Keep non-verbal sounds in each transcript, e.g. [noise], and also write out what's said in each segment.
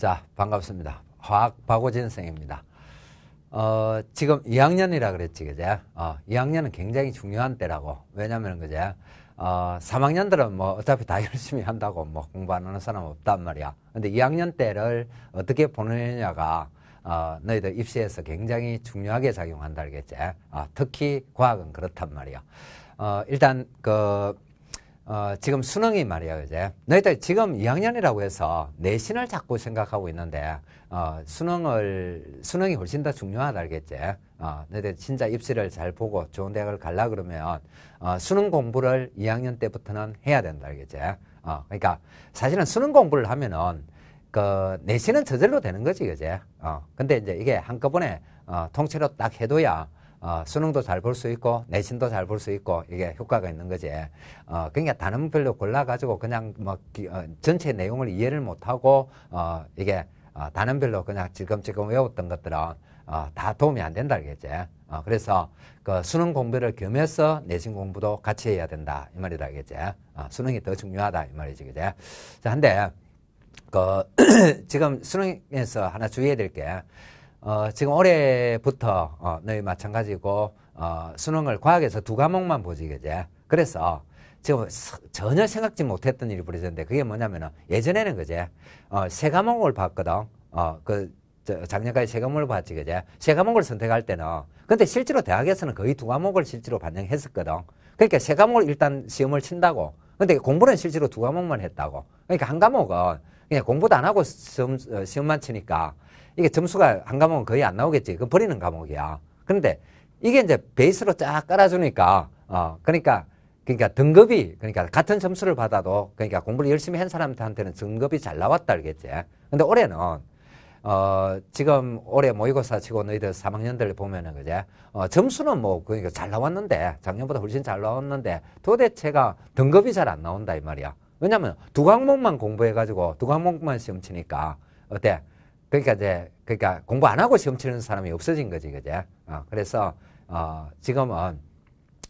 자, 반갑습니다. 화학 박오진생입니다. 어, 지금 2학년이라 그랬지, 그제? 어, 2학년은 굉장히 중요한 때라고. 왜냐면, 그제? 어, 3학년들은 뭐 어차피 다 [laughs] 열심히 한다고 뭐 공부 하는 사람 없단 말이야. 근데 2학년 때를 어떻게 보내느냐가 어, 너희들 입시에서 굉장히 중요하게 작용한다, 그겠지? 어, 특히 과학은 그렇단 말이야. 어, 일단 그 어, 지금 수능이 말이야요 이제. 너희들 지금 2학년이라고 해서 내신을 자꾸 생각하고 있는데, 어, 수능을, 수능이 훨씬 더 중요하다, 알겠지? 어, 너희들 진짜 입시를 잘 보고 좋은 대학을 갈라 그러면, 어, 수능 공부를 2학년 때부터는 해야 된다, 알겠지? 어, 그러니까 사실은 수능 공부를 하면은, 그, 내신은 저절로 되는 거지, 그제? 어, 근데 이제 이게 한꺼번에, 어, 통째로 딱 해둬야, 어, 수능도 잘 볼 수 있고 내신도 잘 볼 수 있고 이게 효과가 있는 거지. 어, 그러니까 단원별로 골라가지고 그냥 뭐 기, 어, 전체 내용을 이해를 못하고 어, 이게 어, 단원별로 그냥 지금지금 외웠던 것들은 어, 다 도움이 안 된다 그겠지. 어, 그래서 그 수능 공부를 겸해서 내신 공부도 같이 해야 된다 이 말이다 그겠지. 어, 수능이 더 중요하다 이 말이지 그제. 자, 근데그 [clears throat] 지금 수능에서 하나 주의해야 될 게. 어, 지금 올해부터 어, 너희 마찬가지고 어, 수능을 과학에서 두 과목만 보지 그제. 그래서 지금 전혀 생각지 못했던 일이 벌어졌는데 그게 뭐냐면은 예전에는 그제 어, 세 과목을 봤거든. 어, 그 저, 작년까지 세 과목을 봤지 그제. 세 과목을 선택할 때는 근데 실제로 대학에서는 거의 두 과목을 실제로 반영했었거든. 그러니까 세 과목을 일단 시험을 친다고. 근데 공부는 실제로 두 과목만 했다고. 그러니까 한 과목은 그냥 공부도 안 하고 시험, 어, 시험만 치니까 이게 점수가 한 과목은 거의 안 나오겠지. 그 버리는 과목이야. 그런데 이게 이제 베이스로 쫙 깔아주니까, 어, 그러니까, 그러니까 등급이, 그러니까 같은 점수를 받아도, 그러니까 공부를 열심히 한 사람한테는 등급이 잘 나왔다 알겠지. 근데 올해는, 어, 지금 올해 모의고사 치고 너희들 3학년들 보면은 그제, 어, 점수는 뭐, 그러니까 잘 나왔는데, 작년보다 훨씬 잘 나왔는데, 도대체가 등급이 잘 안 나온다 이 말이야. 왜냐면 두 과목만 공부해가지고 두 과목만 시험 치니까 어때? 그러니까 이제 그러니까 공부 안 하고 시험 치는 사람이 없어진 거지 그제. 어, 그래서 어, 지금은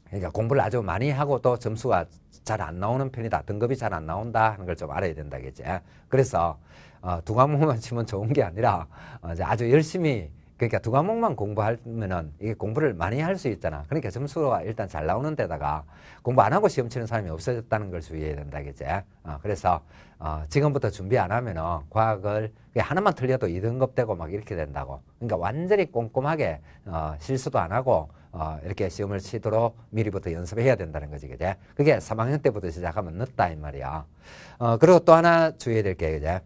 그러니까 공부를 아주 많이 하고 도 점수가 잘 안 나오는 편이다. 등급이 잘 안 나온다 하는 걸 좀 알아야 된다 그제. 그래서 어, 두 과목만 [laughs] 치면 좋은 게 아니라 어, 이제 아주 열심히 그러니까 두 과목만 공부하면은 이게 공부를 많이 할 수 있잖아. 그러니까 점수가 일단 잘 나오는 데다가 공부 안 하고 시험 치는 사람이 없어졌다는 걸 주의해야 된다, 그제? 어, 그래서, 어, 지금부터 준비 안 하면은 과학을 하나만 틀려도 2등급 되고 막 이렇게 된다고. 그러니까 완전히 꼼꼼하게, 어, 실수도 안 하고, 어, 이렇게 시험을 치도록 미리부터 연습해야 된다는 거지, 그제? 그게 3학년 때부터 시작하면 늦다, 이 말이야. 어, 그리고 또 하나 주의해야 될 게, 그제?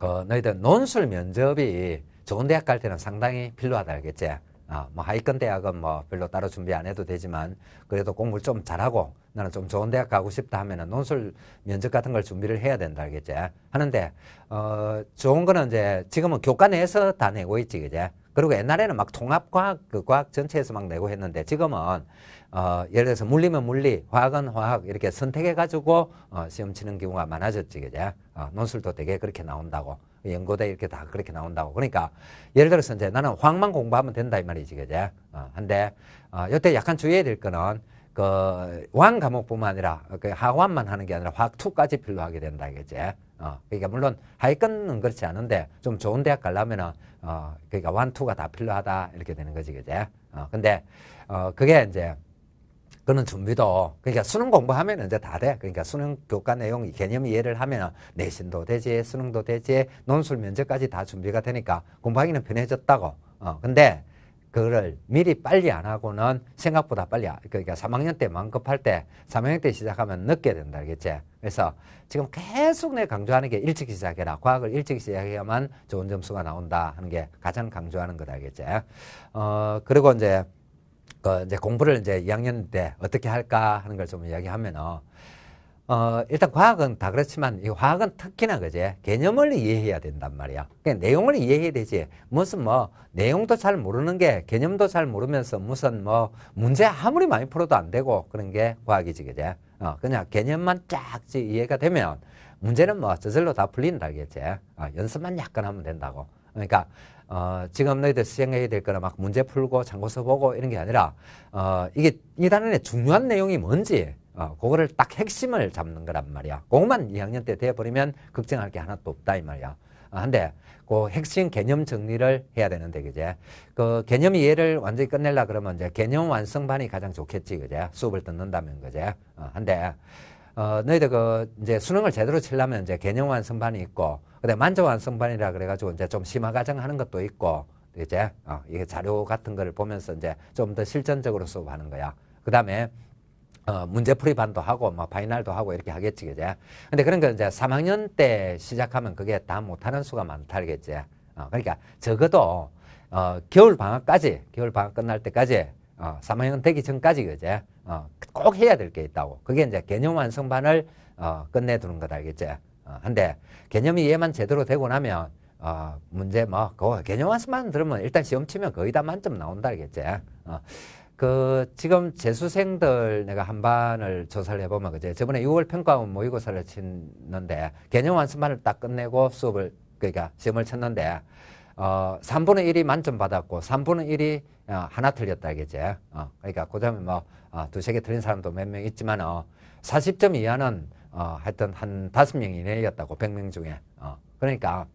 어, 그 너희들 논술 면접이 좋은 대학 갈 때는 상당히 필요하다 알겠지? 아, 뭐하위권 대학은 뭐 별로 따로 준비 안 해도 되지만 그래도 공부를 좀 잘하고 나는 좀 좋은 대학 가고 싶다 하면은 논술 면접 같은 걸 준비를 해야 된다 알겠지? 하는데 어 좋은 거는 이제 지금은 교과 내에서 다 내고 있지 그제? 그리고 옛날에는 막 통합과학 그 과학 전체에서 막 내고 했는데 지금은 어 예를 들어서 물리면 물리, 화학은 화학 이렇게 선택해 가지고 어 시험 치는 경우가 많아졌지 그제? 어, 논술도 되게 그렇게 나온다고. 연고대 이렇게 다 그렇게 나온다고. 그러니까 예를 들어서 이제 나는 화학만 공부하면 된다 이 말이지 그제. 어, 한데 어, 요때 약간 주의해야 될 거는 그왕 과목뿐만 아니라 그하원만 하는 게 아니라 화투까지 학 필요하게 된다 이거제. 어, 그러니까 물론 하위권은 그렇지 않은데 좀 좋은 대학 가려면은 어, 그러니까 완투가 다 필요하다 이렇게 되는 거지 그제. 어, 근데 어, 그게 이제 그런 준비도 그러니까 수능 공부하면 이제 다 돼. 그러니까 수능 교과 내용 개념 이해를 하면 내신도 되지 수능도 되지 논술 면접까지다 준비가 되니까 공부하기는 편해졌다고. 어 근데 그거를 미리 빨리 안 하고는 생각보다 빨리 그러니까 3학년 때 만급할 때 3학년 때 시작하면 늦게 된다 알겠지? 그래서 지금 계속 내 강조하는 게 일찍 시작해라. 과학을 일찍 시작해야만 좋은 점수가 나온다 하는 게 가장 강조하는 거다 알겠지? 어 그리고 이제 그 이제 공부를 이제 2학년 때 어떻게 할까 하는 걸 좀 이야기하면은 어 일단 과학은 다 그렇지만 이 화학은 특히나 그제 개념을 이해해야 된단 말이야. 그러니까 내용을 이해해야 되지. 무슨 뭐 내용도 잘 모르는 게 개념도 잘 모르면서 무슨 뭐 문제 아무리 많이 풀어도 안 되고 그런 게 과학이지 그제. 어 그냥 개념만 쫙 이해가 되면 문제는 뭐 저절로 다 풀린다겠지. 어, 연습만 약간 하면 된다고. 그러니까 어, 지금 너희들 수행해야 될 거나 막 문제 풀고 참고서 보고 이런 게 아니라 어, 이게 이 단원의 중요한 내용이 뭔지 어, 그거를 딱 핵심을 잡는 거란 말이야. 그것만 2학년 때 돼버리면 걱정할 게 하나도 없다 이 말이야. 아, 한데 그 핵심 개념 정리를 해야 되는데 그제 그 개념 이해를 완전히 끝낼라 그러면 이제 개념 완성반이 가장 좋겠지 그제 수업을 듣는다면 그제 어, 한데 어, 너희들 그 이제 수능을 제대로 치려면 이제 개념 완성반이 있고 근데 만점 완성반이라 그래가지고 이제 좀 심화 과정하는 것도 있고 이제 어, 이게 자료 같은 거를 보면서 이제 좀 더 실전적으로 수업하는 거야. 그 다음에 어, 문제풀이 반도 하고 뭐 파이널도 하고 이렇게 하겠지 그제. 근데 그런 거 이제 3학년 때 시작하면 그게 다 못하는 수가 많다겠지. 어, 그러니까 적어도 어, 겨울 방학까지 겨울 방학 끝날 때까지 어, 3학년 되기 전까지 그제 어, 꼭 해야 될 게 있다고. 그게 이제 개념 완성반을 어, 끝내두는 거다 알겠지? 어, 근데 개념이 이해만 제대로 되고 나면 어, 문제 뭐 그거 개념 완성만 들으면 일단 시험 치면 거의 다 만점 나온다 알겠지? 어, 그 지금 재수생들 내가 한 반을 조사를 해보면 그제 저번에 6월 평가원 모의고사를 치는데 개념 완성반을 딱 끝내고 수업을 그러니까 시험을 쳤는데 어, 3분의 1이 만점 받았고 3분의 1이 어, 하나 틀렸다 이 그지 어, 그러니까 그음에뭐 어, 두세 개 틀린 사람도 몇 명 있지만 어, 40점 이하는 어, 하여튼 한 다섯 명 이내였다고 100명 중에 어, 그러니까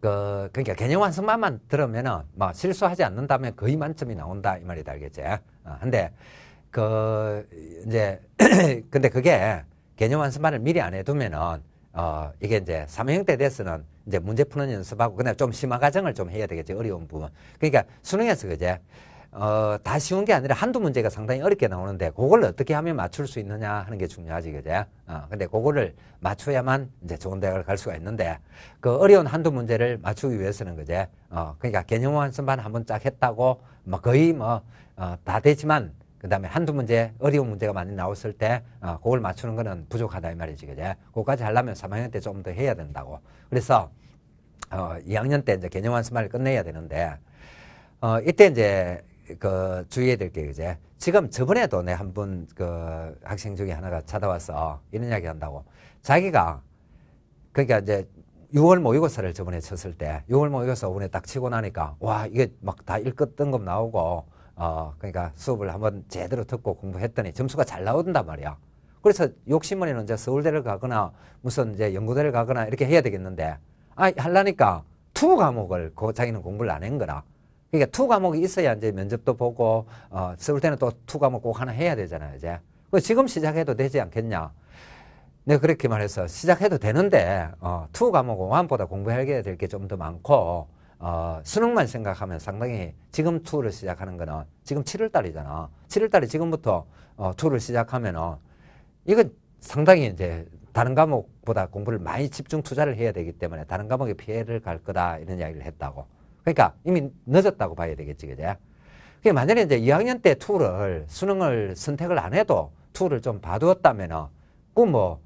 그 그러니까 개념 완성만만 들으면은 뭐 실수하지 않는다면 거의 만점이 나온다 이 말이다 알겠지 어, 근데 그 이제 [clears throat] 근데 그게 개념 완성만을 미리 안 해두면은 어, 이게 이제 삼형대 대서는 이제 문제 푸는 연습하고, 그냥좀 심화 과정을 좀 해야 되겠죠. 어려운 부분. 그러니까 수능에서 그제, 어, 다 쉬운 게 아니라 한두 문제가 상당히 어렵게 나오는데, 그걸 어떻게 하면 맞출 수 있느냐 하는 게 중요하지, 그제. 어, 근데 그거를 맞춰야만 이제 좋은 대학을 갈 수가 있는데, 그 어려운 한두 문제를 맞추기 위해서는 그제, 어, 그러니까 개념 완성만 한번 쫙 했다고, 뭐 거의 뭐, 어, 다 되지만, 그 다음에 한두 문제 어려운 문제가 많이 나왔을 때 어, 그걸 맞추는 거는 부족하다 이 말이지 그제 그거까지 하려면 3학년 때 좀 더 해야 된다고 그래서 어, 2학년 때 이제 개념 완수만을 끝내야 되는데 어, 이때 이제 그 주의해야 될 게 이제 지금 저번에도 내 한분그 학생 중에 하나가 찾아와서 이런 이야기 한다고 자기가 그러니까 이제 6월 모의고사를 저번에 쳤을 때 6월 모의고사 오늘 딱 치고 나니까 와 이게 막 다 읽었던 급 나오고 어, 그러니까 수업을 한번 제대로 듣고 공부했더니 점수가 잘 나온단 말이야. 그래서 욕심은 이제 서울대를 가거나 무슨 이제 연구대를 가거나 이렇게 해야 되겠는데, 아, 하려니까 투 과목을 그 자기는 공부를 안 한 거라. 그러니까 투 과목이 있어야 이제 면접도 보고, 어, 서울대는 또 투 과목 꼭 하나 해야 되잖아요, 이제. 그 지금 시작해도 되지 않겠냐. 네, 그렇게 말해서 시작해도 되는데, 어, 투 과목은 원보다 공부해야 될 게 좀 더 많고, 어, 수능만 생각하면 상당히 지금 투를 시작하는 거는 지금 7월 달이잖아. 7월 달에 지금부터 어, 투를 시작하면 이건 상당히 이제 다른 과목보다 공부를 많이 집중 투자를 해야 되기 때문에 다른 과목에 피해를 갈 거다 이런 이야기를 했다고. 그러니까 이미 늦었다고 봐야 되겠지, 그제? 그게 그러니까 만약에 이제 2학년 때 투를 수능을 선택을 안 해도 투를 좀 봐두었다면은 그뭐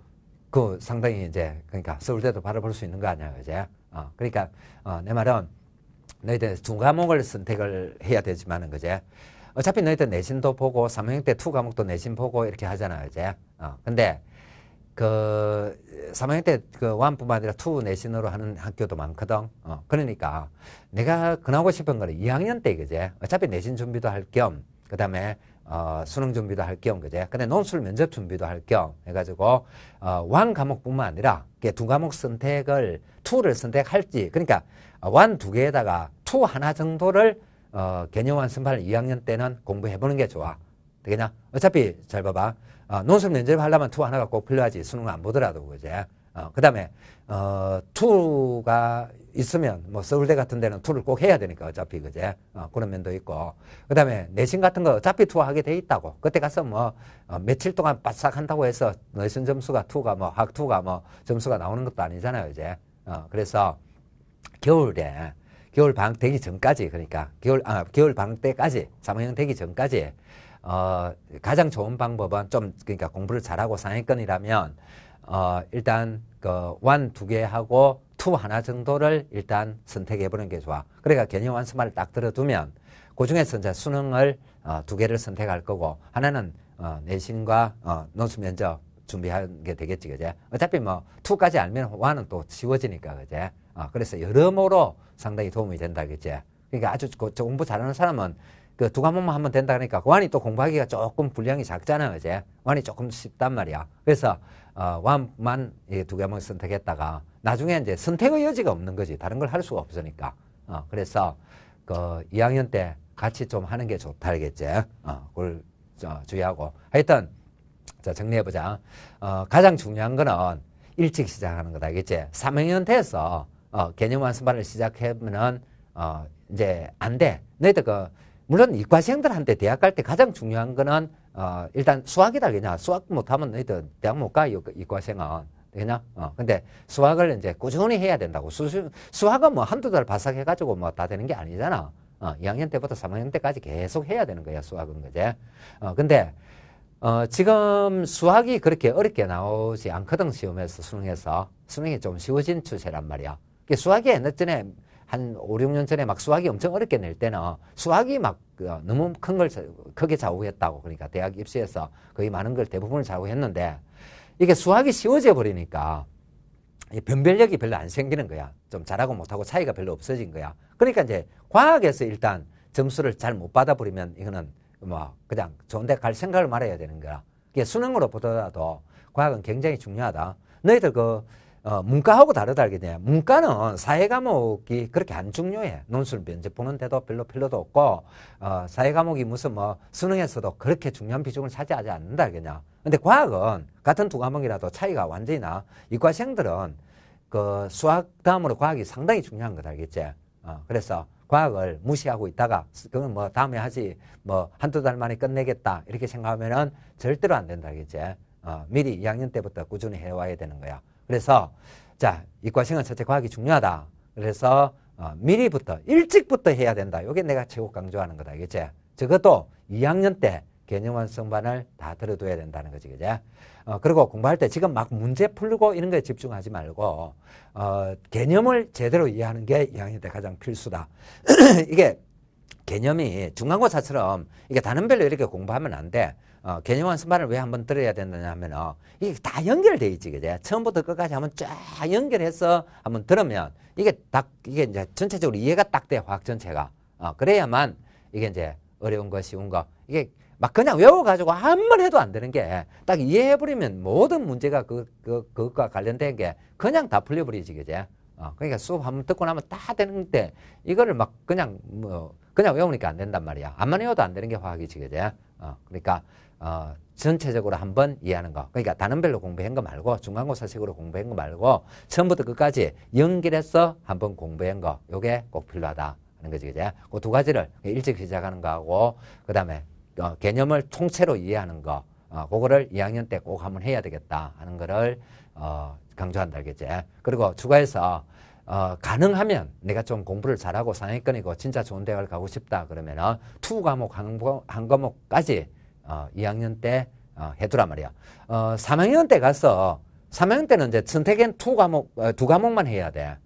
그 상당히 이제 그러니까 서울대도 바라볼 수 있는 거 아니야, 그제? 어, 그러니까 어, 내 말은 너희들 두 과목을 선택을 해야 되지만은 그제 어차피 너희들 내신도 보고 삼학년때투 과목도 내신 보고 이렇게 하잖아 요 그제 어 근데 그 삼학년 때그 원뿐만 아니라 투 내신으로 하는 학교도 많거든. 어, 그러니까 내가 근하고 싶은 거는 2학년 때 그제 어차피 내신 준비도 할 겸 그다음에 어, 수능 준비도 할 겸 그제 근데 논술 면접 준비도 할 겸 해가지고 어, 왕 과목뿐만 아니라 두 과목 선택을 투를 선택할지 그러니까 원두 개에다가 투 하나 정도를 어, 개념원 선발 2학년 때는 공부해보는 게 좋아. 되겠냐? 그러니까 어차피 잘 봐봐. 어, 논술 면접 하려면 투 하나가 꼭 필요하지. 수능 안 보더라도 그제. 어, 그 다음에 어, 투가 있으면 뭐 서울대 같은 데는 투를 꼭 해야 되니까 어차피 그제 어, 그런 면도 있고 그 다음에 내신 같은 거 어차피 투하게 돼 있다고 그때 가서 뭐 어, 며칠 동안 바싹 한다고 해서 내신 점수가 투가 뭐학 투가 뭐 점수가 나오는 것도 아니잖아요 이제 어, 그래서 겨울에 겨울 방학 되기 전까지 그러니까 겨울 아 겨울 방학 때까지 자모형 되기 전까지 어 가장 좋은 방법은 좀 그러니까 공부를 잘하고 상위권이라면 어 일단 그 원 두개 하고 투 하나 정도를 일단 선택해 보는 게 좋아. 그러니까 개념 완수만을딱 들어두면 그 중에서 이제 수능을 어, 두 개를 선택할 거고 하나는 어, 내신과 어, 논술 면접 준비하는 게 되겠지 그제 어차피 뭐 투까지 알면 1은 또지워지니까 그제 어, 그래서 여러모로 상당히 도움이 된다겠죠 그러니까 아주 그, 저 공부 잘하는 사람은 그두 과목만 하면 된다 그러니까 그 완이 또 공부하기가 조금 분량이 작잖아요, 이제. 완이 조금 쉽단 말이야. 그래서 어, 완만 이두 과목 선택했다가 나중에 이제 선택의 여지가 없는 거지. 다른 걸 할 수가 없으니까. 어, 그래서 그 2학년 때 같이 좀 하는 게 좋다 알겠지. 어, 그걸 저, 주의하고. 하여튼 자, 정리해보자. 어, 가장 중요한 거는 일찍 시작하는 거다. 알겠지? 3학년 돼서 어, 개념 완수반을 시작하면은 어, 이제 안 돼. 너희들 그 물론 이과생들한테 대학 갈 때 가장 중요한 거는 어, 일단 수학이다 그냥 수학 못하면 너희들 대학 못가 그 이과생은. 그냐어 근데 수학을 이제 꾸준히 해야 된다고 수, 수학은 뭐 한두 달 바삭해 가지고 뭐 다 되는 게 아니잖아 어, 2학년 때부터 3학년 때까지 계속 해야 되는 거야, 수학은 그제. 어, 근데, 어, 지금 수학이 그렇게 어렵게 나오지 않거든, 시험에서, 수능에서. 수능이 좀 쉬워진 추세란 말이야. 수학이 옛날 전에 한 5, 6년 전에 막 수학이 엄청 어렵게 낼 때는 수학이 막 어, 너무 큰 걸 크게 좌우했다고 그러니까 대학 입시에서 거의 많은 걸 대부분을 좌우했는데 이게 수학이 쉬워져 버리니까 변별력이 별로 안 생기는 거야. 좀 잘하고 못하고 차이가 별로 없어진 거야. 그러니까 이제 과학에서 일단 점수를 잘 못 받아버리면 이거는 뭐 그냥 좋은데 갈 생각을 말아야 되는 거야. 이게 수능으로 보더라도 과학은 굉장히 중요하다. 너희들 그 어, 문과하고 다르다 알게 돼요. 문과는 사회과목이 그렇게 안 중요해. 논술 면접 보는데도 별로 필요도 없고, 어, 사회과목이 무슨 뭐 수능에서도 그렇게 중요한 비중을 차지하지 않는다 알겠냐. 근데 과학은 같은 두 과목이라도 차이가 완전히 나. 이과생들은 그 수학 다음으로 과학이 상당히 중요한 거다 알겠지. 어, 그래서 과학을 무시하고 있다가 그건 뭐 다음에 하지 뭐 한두 달 만에 끝내겠다 이렇게 생각하면은 절대로 안 된다 알겠지. 어, 미리 2학년 때부터 꾸준히 해와야 되는 거야. 그래서 자 이과 생은 첫째 과학이 중요하다. 그래서 어, 미리부터 일찍부터 해야 된다. 이게 내가 최고 강조하는 거다. 그치? 저것도 2학년 때 개념 완성반을 다 들어둬야 된다는 거지. 그치? 어, 그리고 공부할 때 지금 막 문제 풀고 이런 거에 집중하지 말고 어, 개념을 제대로 이해하는 게 2학년 때 가장 필수다. [clears throat] 이게 개념이 중간고사처럼 이게 단원별로 이렇게 공부하면 안 돼. 어, 개념원 선발을 왜 한번 들어야 된다냐 하면 어, 이게 다 연결돼 있지 그죠? 처음부터 끝까지 한번 쫙 연결해서 한번 들으면 이게 딱 이게 이제 전체적으로 이해가 딱돼 화학 전체가 어, 그래야만 이게 이제 어려운 거 쉬운 거 이게 막 그냥 외워가지고 한 번 해도 안 되는 게 딱 이해해버리면 모든 문제가 그, 그, 그것과 관련된 게 그냥 다 풀려버리지 그죠 어, 그러니까 수업 한번 듣고 나면 다 되는데 이거를 막 그냥 뭐 그냥 외우니까 안 된단 말이야 안만 외워도 안 되는 게 화학이지 그죠 어, 그러니까 어, 전체적으로 한번 이해하는 거. 그러니까 단원별로 공부한 거 말고 중간고사식으로 공부한 거 말고 처음부터 끝까지 연결해서 한번 공부한 거. 요게 꼭 필요하다 하는 거지. 그죠그두 가지를 일찍 시작하는 거하고 그다음에 어, 개념을 통째로 이해하는 거. 어, 그거를 2학년 때 꼭 한 번 해야 되겠다 하는 거를 어, 강조한다 알겠지? 그리고 추가해서 어, 가능하면 내가 좀 공부를 잘하고 상위권이고 진짜 좋은 대학을 가고 싶다 그러면은 투 과목 한, 한 과목까지 어, 2학년 때 어, 해두란 말이야. 어, 3학년 때 가서 3학년 때는 이제 선택엔 두 과목 어, 두 과목만 해야 돼.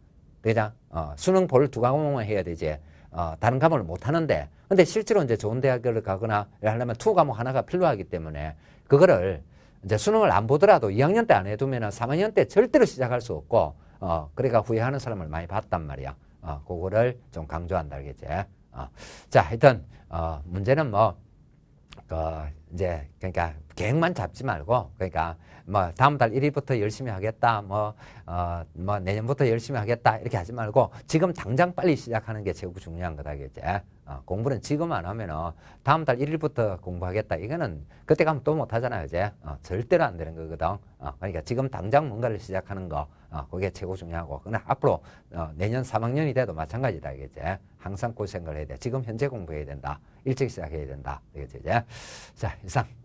그죠? 어, 수능 볼 두 과목만 해야 되지. 어, 다른 과목을 못 하는데 근데 실제로 이제 좋은 대학을 가거나 하려면 투 과목 하나가 필요하기 때문에 그거를 이제 수능을 안 보더라도 2학년 때 안해두면 3학년 때 절대로 시작할 수 없고 어, 그래가 후회하는 사람을 많이 봤단 말이야. 어, 그거를 좀 강조한다, 알겠지? 어. 자, 하여튼, 어, 문제는 뭐, 그 이제 그러니까 계획만 잡지 말고 그러니까 뭐 다음 달 1일부터 열심히 하겠다 뭐어뭐 어, 뭐 내년부터 열심히 하겠다 이렇게 하지 말고 지금 당장 빨리 시작하는 게 제일 중요한 거다 이제 어, 공부는 지금 안 하면은 다음 달 1일부터 공부하겠다 이거는 그때 가면 또 못하잖아요 이제 어, 절대로 안 되는 거거든 어, 그러니까 지금 당장 뭔가를 시작하는 거 어, 그게 최고 중요하고 근데 앞으로 어, 내년 3학년이 돼도 마찬가지다 이제 항상 고생을 해야 돼 지금 현재 공부해야 된다 일찍 시작해야 된다. 이겠죠 이제. 자, 이상.